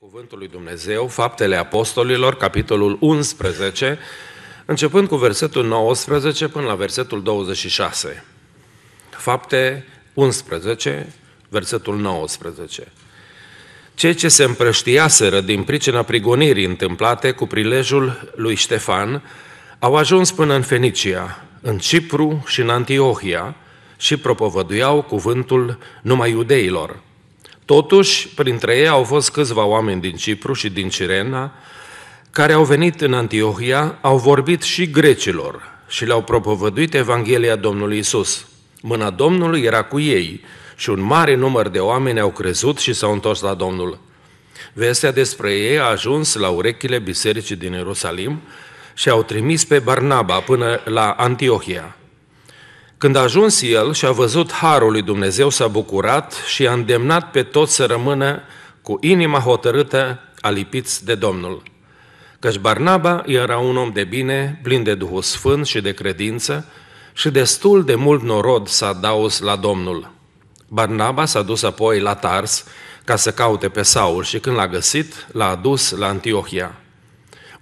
Cuvântul lui Dumnezeu, Faptele Apostolilor, capitolul 11, începând cu versetul 19 până la versetul 26. Fapte 11, versetul 19. Cei ce se împrăștiaseră din pricina prigonirii întâmplate cu prilejul lui Ștefan au ajuns până în Fenicia, în Cipru și în Antiohia și propovăduiau cuvântul numai iudeilor – Totuși, printre ei au fost câțiva oameni din Cipru și din Cirena, care au venit în Antiohia, au vorbit și grecilor și le-au propovăduit Evanghelia Domnului Isus. Mâna Domnului era cu ei și un mare număr de oameni au crezut și s-au întors la Domnul. Vestea despre ei a ajuns la urechile bisericii din Ierusalim și au trimis pe Barnaba până la Antiohia. Când a ajuns el și a văzut harul lui Dumnezeu, s-a bucurat și a îndemnat pe toți să rămână cu inima hotărâtă alipiți de Domnul. Căci Barnaba era un om de bine, plin de Duhul Sfânt și de credință, și destul de mult norod s-a daus la Domnul. Barnaba s-a dus apoi la Tars ca să caute pe Saul și când l-a găsit, l-a adus la Antiohia.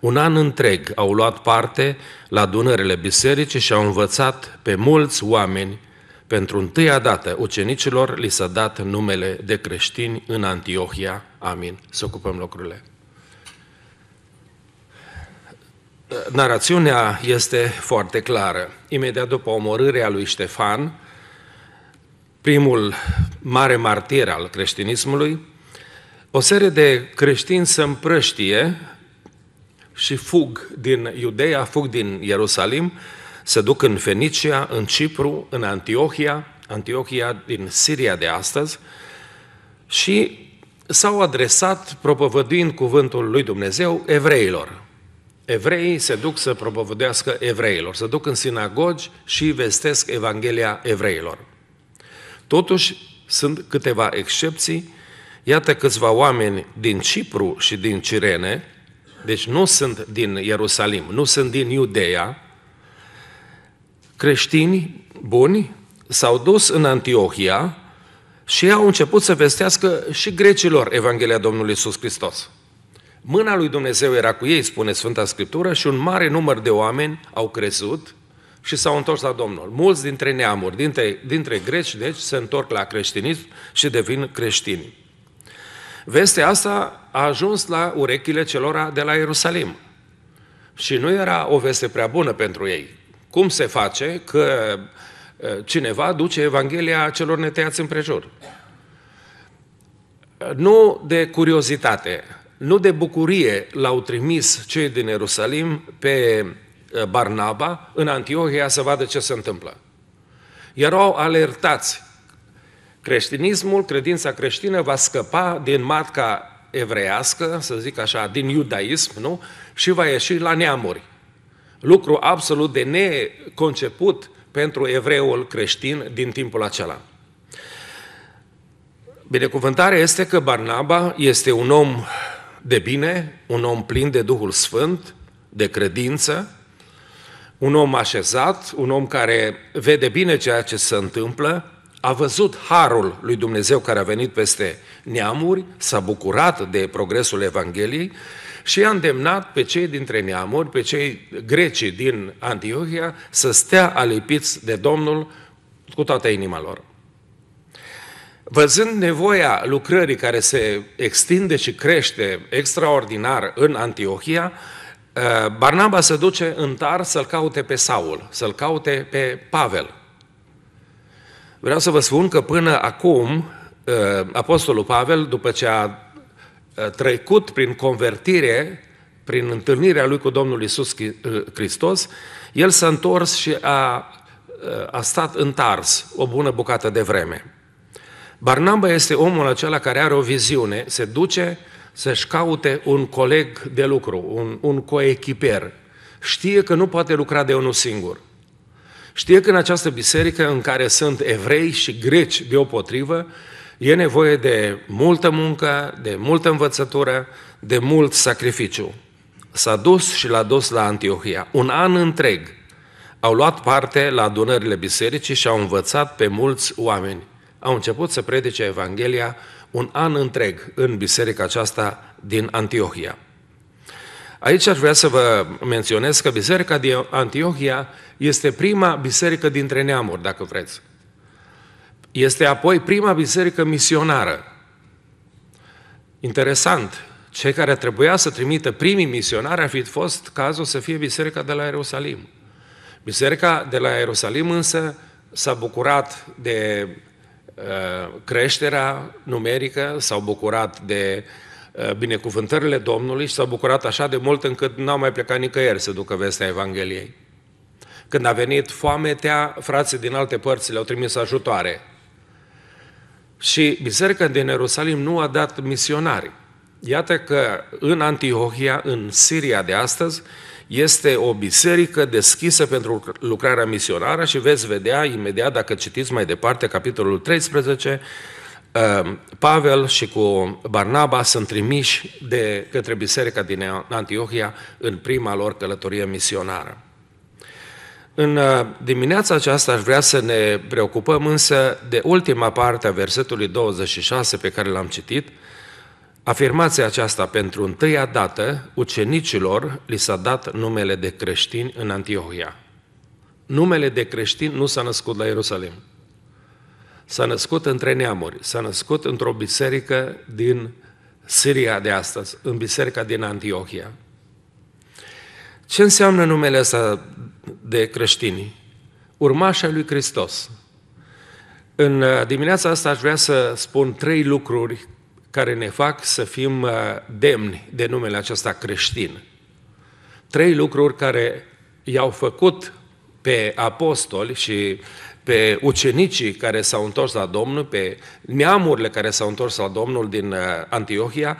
Un an întreg au luat parte la adunările bisericii și au învățat pe mulți oameni. Pentru întâia dată ucenicilor li s-a dat numele de creștini în Antiohia. Amin. Să ocupăm locurile. Narațiunea este foarte clară. Imediat după omorârea lui Ștefan, primul mare martir al creștinismului, o serie de creștini se împrăștie și fug din Iudeea, fug din Ierusalim, se duc în Fenicia, în Cipru, în Antiohia, Antiohia din Siria de astăzi, și s-au adresat, propovăduind cuvântul lui Dumnezeu, evreilor. Evreii se duc să propovăduiască evreilor, se duc în sinagogi și vestesc Evanghelia evreilor. Totuși, sunt câteva excepții. Iată câțiva oameni din Cipru și din Cirene, deci nu sunt din Ierusalim, nu sunt din Iudeea, creștini buni s-au dus în Antiohia și au început să vestească și grecilor Evanghelia Domnului Iisus Hristos. Mâna lui Dumnezeu era cu ei, spune Sfânta Scriptură, și un mare număr de oameni au crezut și s-au întors la Domnul. Mulți dintre neamuri, dintre, dintre greci, deci, se întorc la creștinism și devin creștini. Vestea asta a ajuns la urechile celor de la Ierusalim. Și nu era o veste prea bună pentru ei. Cum se face că eh, cineva duce Evanghelia celor netăiați împrejur? Nu de curiozitate, nu de bucurie l-au trimis cei din Ierusalim pe eh, Barnaba în Antiohia să vadă ce se întâmplă. Erau alertați creștinismul, credința creștină va scăpa din matca evreiască, să zic așa, din iudaism, nu? Și va ieși la neamuri. Lucru absolut de neconceput pentru evreul creștin din timpul acela. Binecuvântarea este că Barnaba este un om de bine, un om plin de Duhul Sfânt, de credință, un om așezat, un om care vede bine ceea ce se întâmplă, a văzut harul lui Dumnezeu care a venit peste neamuri, s-a bucurat de progresul Evangheliei și a îndemnat pe cei dintre neamuri, pe cei greci din Antiohia, să stea alipiți de Domnul cu toată inima lor. Văzând nevoia lucrării care se extinde și crește extraordinar în Antiohia, eh, Barnaba se duce în tar să-l caute pe Saul, să-l caute pe Pavel, Vreau să vă spun că până acum, uh, Apostolul Pavel, după ce a uh, trecut prin convertire, prin întâlnirea lui cu Domnul Isus uh, Hristos, el s-a întors și a, a stat în Tars o bună bucată de vreme. Barnaba este omul acela care are o viziune, se duce să-și caute un coleg de lucru, un, un coechiper. Știe că nu poate lucra de unul singur. Știe că în această biserică în care sunt evrei și greci deopotrivă, e nevoie de multă muncă, de multă învățătură, de mult sacrificiu. S-a dus și l-a dus la Antiohia. Un an întreg au luat parte la adunările bisericii și au învățat pe mulți oameni. Au început să predice Evanghelia un an întreg în biserica aceasta din Antiohia. Aici aș vrea să vă menționez că Biserica din Antiohia este prima biserică dintre neamuri, dacă vreți. Este apoi prima biserică misionară. Interesant, cei care trebuia să trimită primii misionari ar fi fost cazul să fie biserica de la Ierusalim. Biserica de la Ierusalim însă s-a bucurat de uh, creșterea numerică, s-au bucurat de uh, Eh, binecuvântările Domnului și s-au bucurat așa de mult încât n-au mai plecat nicăieri să ducă vestea Evangheliei. Când a venit foametea, frații din alte părți le-au trimis ajutoare. Și biserica din Ierusalim nu a dat misionari. Iată că în Antiohia, în Siria de astăzi, este o biserică deschisă pentru lucrarea misionară și veți vedea imediat, dacă citiți mai departe, capitolul 13, Ehm, Pavel și cu Barnaba sunt trimiși de către biserica din Antiohia în prima lor călătorie misionară. În eh, dimineața aceasta aș vrea să ne preocupăm însă de ultima parte a versetului 26 pe care l-am citit. Afirmația aceasta pentru întâia dată ucenicilor li s-a dat numele de creștini în Antiohia. Numele de creștini nu s-a născut la Ierusalim. S-a născut între neamuri, s-a născut într-o biserică din Siria de astăzi, în biserica din Antiohia. Ce înseamnă numele ăsta de creștini? Urmașa lui Hristos. În uh, dimineața asta aș vrea să spun trei lucruri care ne fac să fim uh, demni de numele acesta creștin. Trei lucruri care i-au făcut pe apostoli și pe ucenicii care s-au întors la Domnul, pe neamurile care s-au întors la Domnul din uh, Antiohia,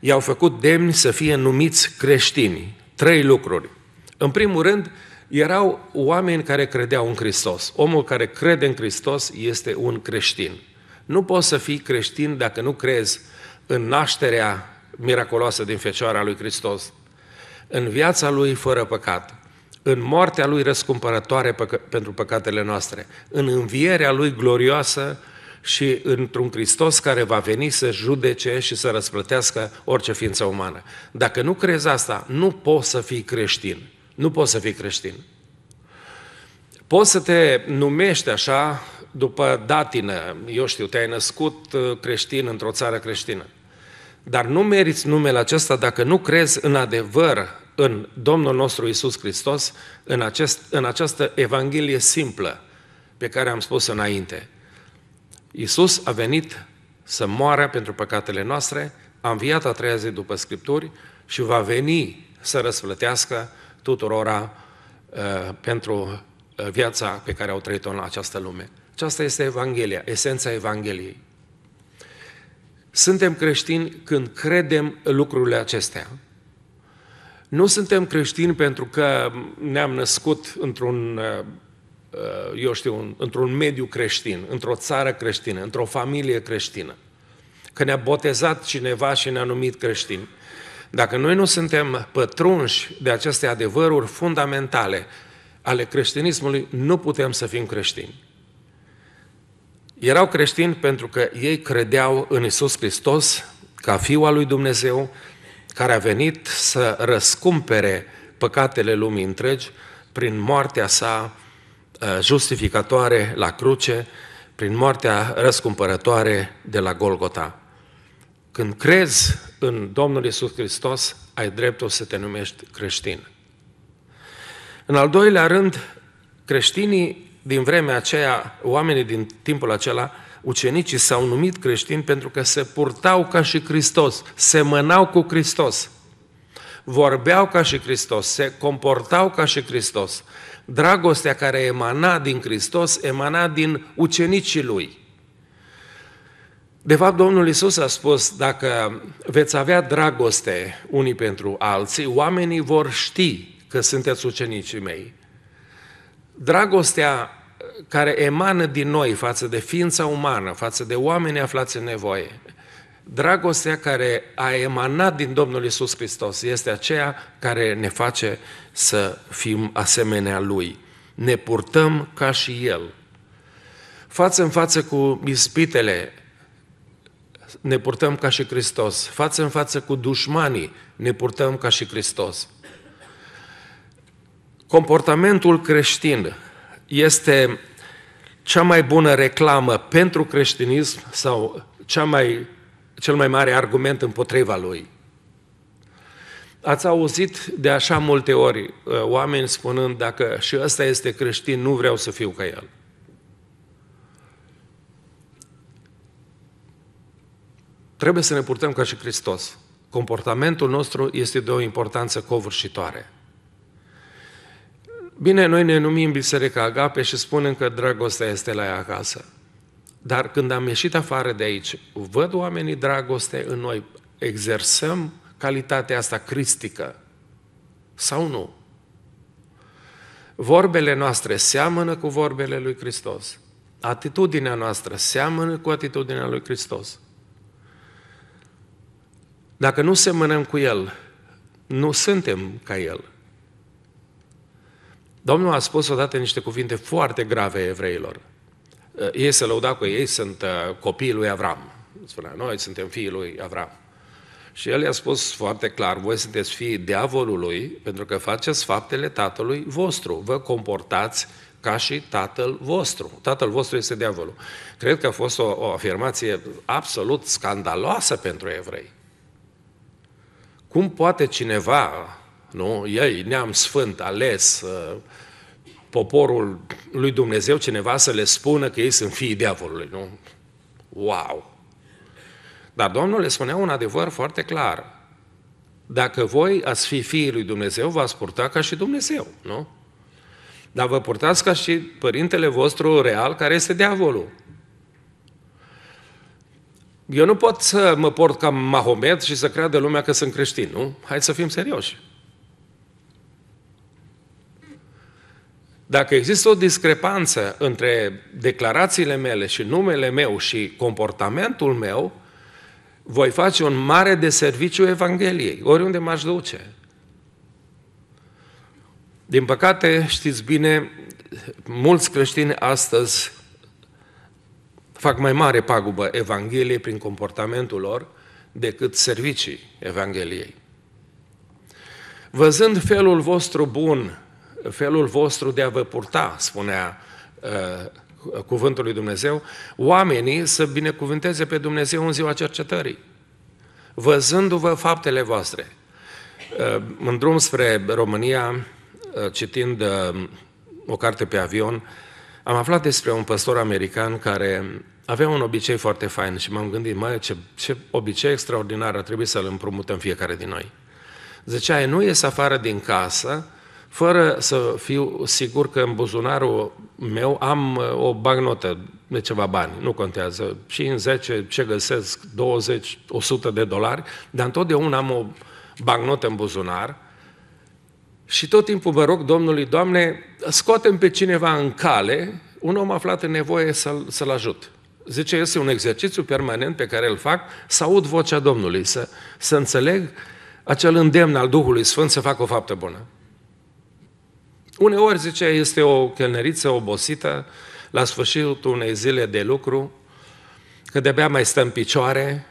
i-au făcut demni să fie numiți creștini. Trei lucruri. În primul rând, erau oameni care credeau în Hristos. Omul care crede în Hristos este un creștin. Nu poți să fii creștin dacă nu crezi în nașterea miraculoasă din Fecioara lui Hristos, în viața lui fără păcat, în moartea Lui răscumpărătoare pentru păcatele noastre, în învierea Lui glorioasă și într-un Hristos care va veni să judece și să răsplătească orice ființă umană. Dacă nu crezi asta, nu poți să fii creștin. Nu poți să fii creștin. Poți să te numești așa după datină. Eu știu, te-ai născut uh, creștin într-o țară creștină. Dar nu meriți numele acesta dacă nu crezi în adevăr în Domnul nostru Isus Hristos, în, acest, în această Evanghelie simplă pe care am spus înainte. Isus a venit să moară pentru păcatele noastre, a înviat a treia zi după Scripturi și va veni să răsplătească tuturora uh, pentru uh, viața pe care au trăit-o în această lume. Aceasta este Evanghelia, esența Evangheliei. Suntem creștini când credem lucrurile acestea. Nu suntem creștini pentru că ne-am născut într-un, uh, eu știu, într-un mediu creștin, într-o țară creștină, într-o familie creștină. Că ne-a botezat cineva și ne-a numit creștini. Dacă noi nu suntem pătrunși de aceste adevăruri fundamentale ale creștinismului, nu putem să fim creștini. Erau creștini pentru că ei credeau în Isus Hristos ca Fiul al lui Dumnezeu, care a venit să răscumpere păcatele lumii întregi prin moartea sa uh, justificatoare la cruce, prin moartea răscumpărătoare de la Golgota. Când crezi în Domnul Isus Hristos, ai dreptul să te numești creștin. În al doilea rând, creștinii din vremea aceea, oamenii din timpul acela, ucenicii s-au numit creștini pentru că se purtau ca și Hristos, semănau cu Hristos, vorbeau ca și Hristos, se comportau ca și Hristos. Dragostea care emana din Hristos, emana din ucenicii lui. De fapt, Domnul Isus a spus, dacă veți avea dragoste unii pentru alții, oamenii vor ști că sunteți ucenicii mei. Dragostea care emană din noi față de ființa umană, față de oamenii aflați în nevoie. Dragostea care a emanat din Domnul Isus Hristos este aceea care ne face să fim asemenea Lui. Ne purtăm ca și El. Față în față cu ispitele, ne purtăm ca și Hristos. Față în față cu dușmanii, ne purtăm ca și Hristos. Comportamentul creștin este cea mai bună reclamă pentru creștinism sau cea mai, cel mai mare argument împotriva lui. Ați auzit de așa multe ori uh, oameni spunând dacă și ăsta este creștin, nu vreau să fiu ca el. Trebuie să ne purtăm ca și Hristos. Comportamentul nostru este de o importanță covârșitoare. Bine, noi ne numim Biserica Agape și spunem că dragostea este la ea acasă. Dar când am ieșit afară de aici, văd oamenii dragoste în noi, exersăm calitatea asta cristică sau nu? Vorbele noastre seamănă cu vorbele lui Hristos. Atitudinea noastră seamănă cu atitudinea lui Hristos. Dacă nu semănăm cu El, nu suntem ca El. Domnul a spus odată niște cuvinte foarte grave evreilor. Eh, ei se lăuda cu ei, sunt eh, copiii lui Avram. Spunea, noi suntem fiii lui Avram. Și el i-a spus foarte clar, voi sunteți fiii diavolului pentru că faceți faptele tatălui vostru, vă comportați ca și tatăl vostru. Tatăl vostru este diavolul. Cred că a fost o, o afirmație absolut scandaloasă pentru evrei. Cum poate cineva nu? Ei, neam sfânt, ales, uh, poporul lui Dumnezeu, cineva să le spună că ei sunt fiii diavolului, nu? Wow! Dar Domnul le spunea un adevăr foarte clar. Dacă voi ați fi fiii lui Dumnezeu, v-ați purta ca și Dumnezeu, nu? Dar vă purtați ca și părintele vostru real, care este diavolul. Eu nu pot să mă port ca Mahomet și să creadă lumea că sunt creștin, nu? Hai să fim serioși. Dacă există o discrepanță între declarațiile mele și numele meu și comportamentul meu, voi face un mare de serviciu Evangheliei, oriunde m-aș duce. Din păcate, știți bine, mulți creștini astăzi fac mai mare pagubă Evangheliei prin comportamentul lor decât servicii Evangheliei. Văzând felul vostru bun felul vostru de a vă purta, spunea uh, cuvântul lui Dumnezeu, oamenii să binecuvânteze pe Dumnezeu în ziua cercetării, văzându-vă faptele voastre. Uh, în drum spre România, uh, citind o carte pe avion, am aflat despre un păstor american care avea un obicei foarte fain și m-am gândit, mai ce, ce obicei extraordinar ar trebui să-l împrumutăm fiecare din noi. Zicea, nu ies afară din casă fără să fiu sigur că în buzunarul meu am uh, o bagnotă de ceva bani, nu contează, și în 10 ce găsesc, 20, 100 de dolari, dar întotdeauna am o bagnotă în buzunar și tot timpul mă rog Domnului, Doamne, scoatem pe cineva în cale, un om aflat în nevoie să-l, să-l ajut. Zice, este un exercițiu permanent pe care îl fac, să aud vocea Domnului, să, să înțeleg acel îndemn al Duhului Sfânt să fac o faptă bună. Uneori, zice, este o chelneriță obosită la sfârșitul unei zile de lucru, că de-abia mai stă în picioare,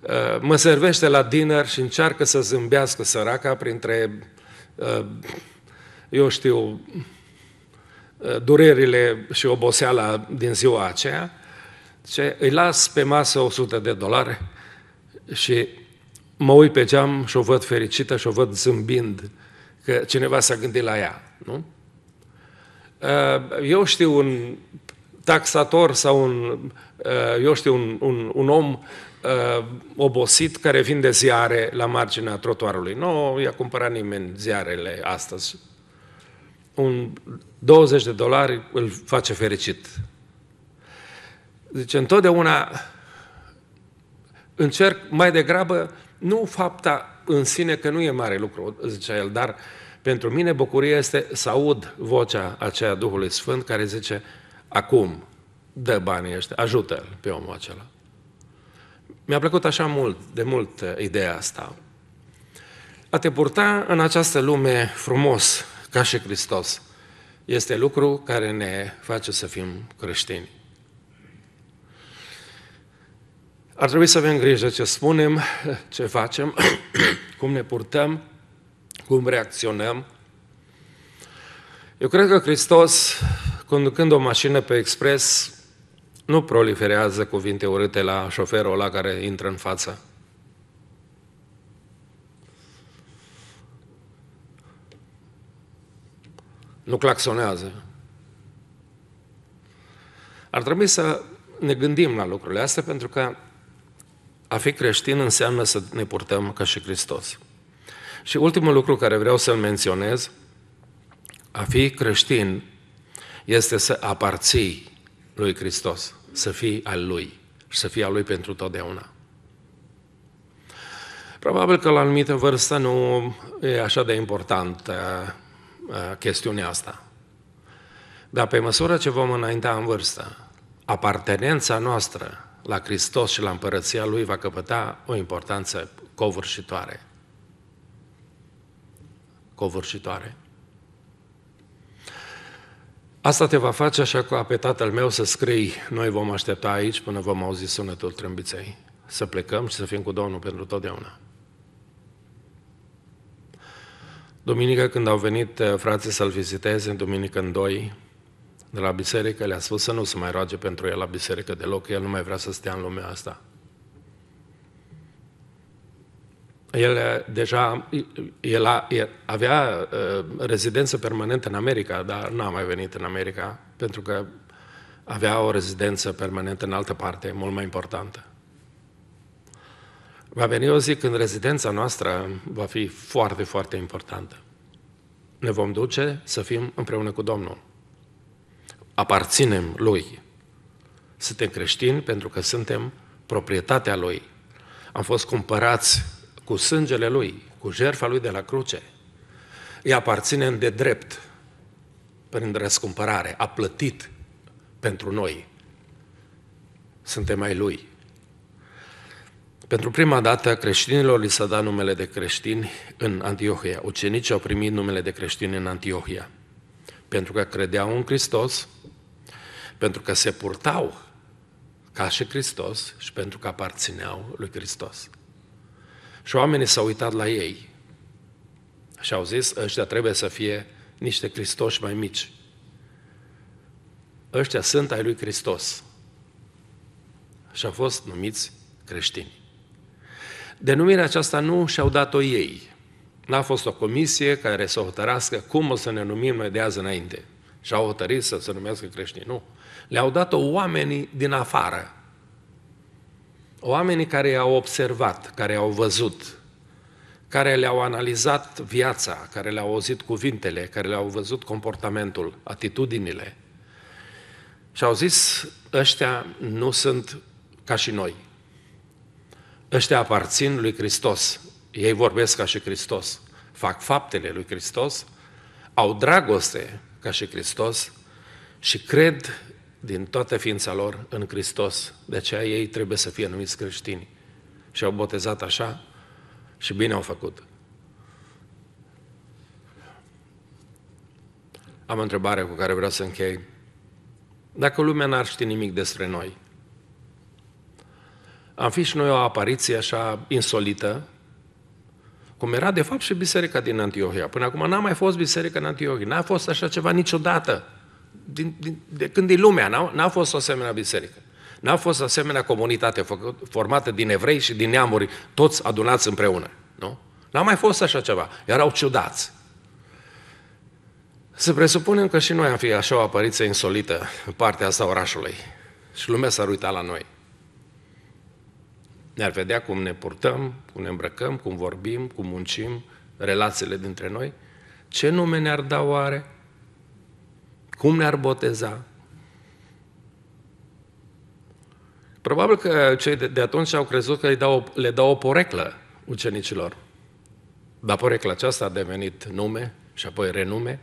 uh, mă servește la dinner și încearcă să zâmbească săraca printre, uh, eu știu, uh, durerile și oboseala din ziua aceea, ce îi las pe masă 100 de dolari și mă uit pe geam și o văd fericită și o văd zâmbind că cineva s-a gândit la ea. Nu? Eh, eu știu un taxator sau un, eh, eu știu, un, un, un om eh, obosit care vinde ziare la marginea trotuarului. Nu i-a cumpărat nimeni ziarele astăzi. Un 20 de dolari îl face fericit. Zice, întotdeauna încerc mai degrabă nu fapta în sine, că nu e mare lucru, zicea el, dar uh, pentru mine bucuria este să aud vocea aceea Duhului Sfânt care zice, acum, dă banii ăștia, ajută-l pe omul acela. Mi-a plăcut așa mult, de mult uh, ideea asta. A te purta în această lume frumos, ca și Hristos, este lucru care ne face să fim creștini. Ar trebui să avem grijă ce spunem, ce facem, cum ne purtăm, cum reacționăm. Eu cred că Hristos, conducând o mașină pe expres, nu proliferează cuvinte urâte la șoferul ăla care intră în față. Nu claxonează. Ar trebui să ne gândim la lucrurile astea pentru că a fi creștin înseamnă să ne purtăm ca și Hristos. Și ultimul lucru care vreau să-l menționez, a fi creștin este să aparții lui Hristos, să fii al Lui și să fii al Lui pentru totdeauna. Probabil că la anumită vârstă nu e așa de importantă uh, chestiunea asta. Dar pe măsură ce vom înainta în vârstă, apartenența noastră la Hristos și la împărăția Lui va căpăta o importanță covârșitoare covârșitoare. Asta te va face așa ca pe tatăl meu să scrii, noi vom aștepta aici până vom auzi sunetul trâmbiței, să plecăm și să fim cu Domnul pentru totdeauna. Duminică când au venit eh, frații să-l viziteze, în duminică în doi, de la biserică, le-a spus să nu se mai roage pentru el la biserică deloc, el nu mai vrea să stea în lumea asta. el eh, deja el a, el avea uh, rezidență permanentă în America, dar n-a mai venit în America pentru că avea o rezidență permanentă în altă parte, mult mai importantă. Va veni o zi când rezidența noastră va fi foarte, foarte importantă. Ne vom duce să fim împreună cu Domnul. Aparținem Lui. Suntem creștini pentru că suntem proprietatea Lui. Am fost cumpărați cu sângele Lui, cu jertfa Lui de la cruce, îi aparține de drept prin răscumpărare, a plătit pentru noi. Suntem ai Lui. Pentru prima dată, creștinilor li s-a dat numele de creștini în Antiohia. Ucenicii au primit numele de creștini în Antiohia. Pentru că credeau în Hristos, pentru că se purtau ca și Hristos și pentru că aparțineau lui Hristos. Și oamenii s-au uitat la ei și au zis, ăștia trebuie să fie niște Hristoși mai mici. Ăștia sunt ai lui Hristos. Și au fost numiți creștini. Denumirea aceasta nu și-au dat-o ei. N-a fost o comisie care să hotărască cum o să ne numim noi de azi înainte. Și-au hotărât să se numească creștini. Nu. Le-au dat-o oamenii din afară. Oamenii care i-au observat, care i-au văzut, care le-au analizat viața, care le-au auzit cuvintele, care le-au văzut comportamentul, atitudinile, și au zis, ăștia nu sunt ca și noi. Ăștia aparțin lui Hristos. Ei vorbesc ca și Hristos, fac faptele lui Hristos, au dragoste ca și Hristos și cred din toată ființa lor în Hristos. De aceea ei trebuie să fie numiți creștini. Și au botezat așa și bine au făcut. Am o întrebare cu care vreau să închei. Dacă lumea n-ar ști nimic despre noi, am fi și noi o apariție așa insolită, cum era de fapt și biserica din Antiohia. Până acum n-a mai fost biserica în Antiohia, n-a fost așa ceva niciodată din, din, de când e lumea, n-a, n-a fost o asemenea biserică. N-a fost o asemenea comunitate făcut, formată din evrei și din neamuri, toți adunați împreună. Nu? N-a mai fost așa ceva. Erau ciudați. Să presupunem că și noi am fi așa o apariție insolită în partea asta orașului și lumea s-ar uita la noi. Ne-ar vedea cum ne purtăm, cum ne îmbrăcăm, cum vorbim, cum muncim, relațiile dintre noi. Ce nume ne-ar da oare? cum ne-ar boteza. Probabil că cei de atunci au crezut că le dau, le dau o poreclă ucenicilor. Dar porecla aceasta a devenit nume și apoi renume,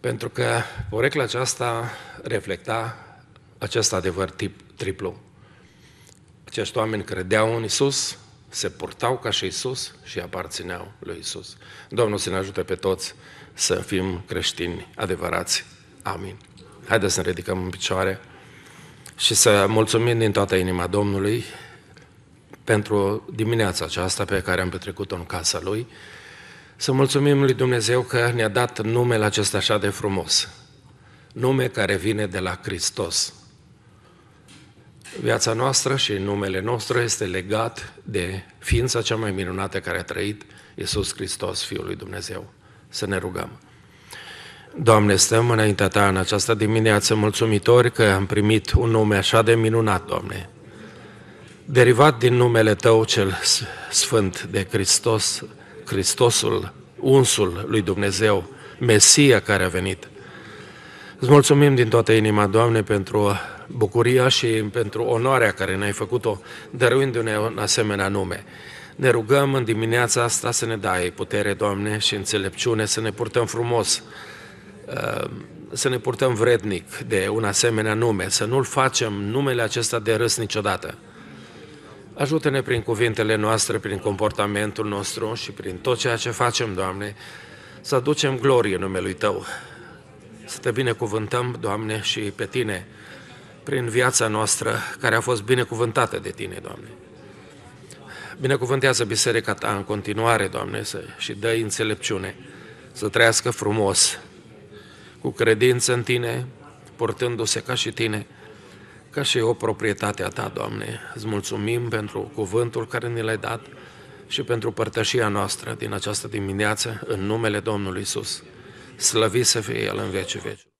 pentru că porecla aceasta reflecta acest adevăr tip, triplu. Acești oameni credeau în Isus, se purtau ca și Isus și aparțineau lui Isus. Domnul să ne ajute pe toți să fim creștini adevărați. Amin. Haideți să ne ridicăm în picioare și să mulțumim din toată inima Domnului pentru dimineața aceasta pe care am petrecut-o în casa Lui. Să mulțumim lui Dumnezeu că ne-a dat numele acesta așa de frumos. Nume care vine de la Hristos, Viața noastră și numele nostru este legat de ființa cea mai minunată care a trăit, Iisus Hristos, Fiul lui Dumnezeu. Să ne rugăm. Doamne, stăm înaintea Ta în această dimineață mulțumitori că am primit un nume așa de minunat, Doamne. Derivat din numele Tău cel Sfânt de Hristos, Hristosul, unsul lui Dumnezeu, Mesia care a venit. Îți mulțumim din toată inima, Doamne, pentru bucuria și pentru onoarea care ne-ai făcut-o, dăruindu-ne un asemenea nume. Ne rugăm în dimineața asta să ne dai putere, Doamne, și înțelepciune, să ne purtăm frumos, uh, să ne purtăm vrednic de un asemenea nume, să nu-l facem numele acesta de râs niciodată. Ajută-ne prin cuvintele noastre, prin comportamentul nostru și prin tot ceea ce facem, Doamne, să aducem glorie numelui Tău. Să te binecuvântăm, Doamne, și pe Tine, prin viața noastră care a fost binecuvântată de Tine, Doamne. Binecuvântează biserica Ta în continuare, Doamne, să, și dă înțelepciune să trăiască frumos, cu credință în Tine, portându-se ca și Tine, ca și o proprietate a Ta, Doamne. Îți mulțumim pentru cuvântul care ne l-ai dat și pentru părtășia noastră din această dimineață, în numele Domnului Isus. Slăvi să fie El în veci veci.